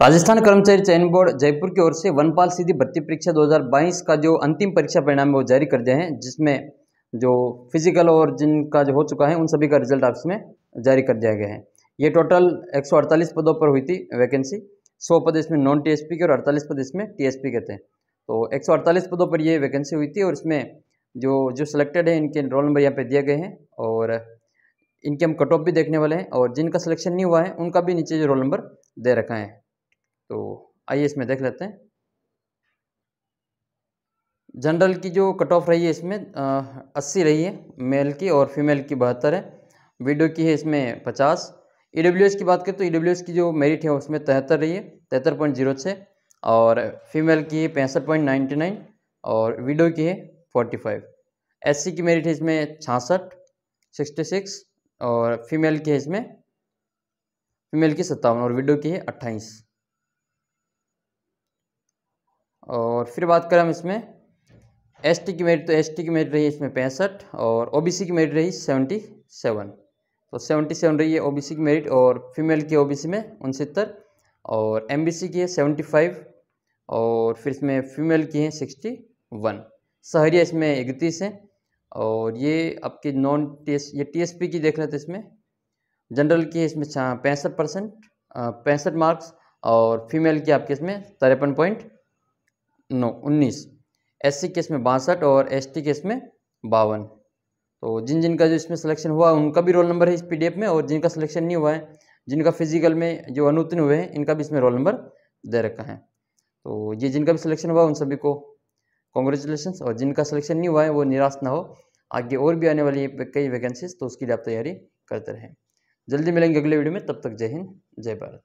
राजस्थान कर्मचारी चयन बोर्ड जयपुर की ओर से वनपाल सीधी भर्ती परीक्षा 2022 का जो अंतिम परीक्षा परिणाम है वो जारी कर दिया है जिसमें जो फिजिकल और जिनका जो हो चुका है उन सभी का रिजल्ट आप इसमें जारी कर दिया गया है ये टोटल 148 पदों पर हुई थी वैकेंसी 100 पद इसमें नॉन पी के और अड़तालीस पद इसमें पी के थे तो एक पदों पर ये वैकेंसी हुई थी और इसमें जो जो सिलेक्टेड है इनके रोल नंबर यहाँ पर दिए गए हैं और इनके हम कट ऑफ भी देखने वाले हैं और जिनका सिलेक्शन नहीं हुआ है उनका भी नीचे जो रोल नंबर दे रखा है तो आइए इसमें देख लेते हैं जनरल की जो कट ऑफ रही है इसमें अस्सी रही है मेल की और फीमेल की बहत्तर है वीडियो की है इसमें पचास ई e की बात करें तो ई e की जो मेरिट है उसमें तिहत्तर रही है तिहत्तर पॉइंट जीरो छः और फीमेल की है पैंसठ पॉइंट नाइन्टी नाइन और वीडियो की है फोर्टी फाइव एस की मेरिट है इसमें छासठ सिक्सटी सिक्स और फीमेल की है इसमें फीमेल की सत्तावन और वीडियो की है अट्ठाईस और फिर बात करें हम इसमें एस की मेरिट तो एस की मेरिट रही इसमें पैंसठ और ओ की मेरिट रही सेवेंटी सेवन तो सेवेंटी सेवन रही है ओ की मेरिट और फीमेल की ओ में उनसत्तर और एम की है सेवेंटी फाइव और फिर इसमें फीमेल की है सिक्सटी वन शहरिया इसमें इकतीस हैं और ये आपके नॉन टी एस ये टी की देख रहे थे इसमें जनरल की है इसमें पैंसठ परसेंट पैंसठ मार्क्स और फीमेल की आपके इसमें तिरपन पॉइंट नौ उन्नीस एस सी केस में बासठ और एस टी केस में बावन तो जिन जिन का जो इसमें सिलेक्शन हुआ उनका भी रोल नंबर है इस पीडीएफ में और जिनका सिलेक्शन नहीं हुआ है जिनका फिजिकल में जो अनुत्तीर्ण हुए हैं इनका भी इसमें रोल नंबर दे रखा है तो ये जिनका भी सिलेक्शन हुआ उन सभी को कॉन्ग्रेचुलेसन और जिनका सिलेक्शन नहीं हुआ है वो निराश ना हो आगे और भी आने वाली कई वैकेंसीज तो उसकी लिए आप तैयारी करते रहें जल्दी मिलेंगे अगले वीडियो में तब तक जय हिंद जय भारत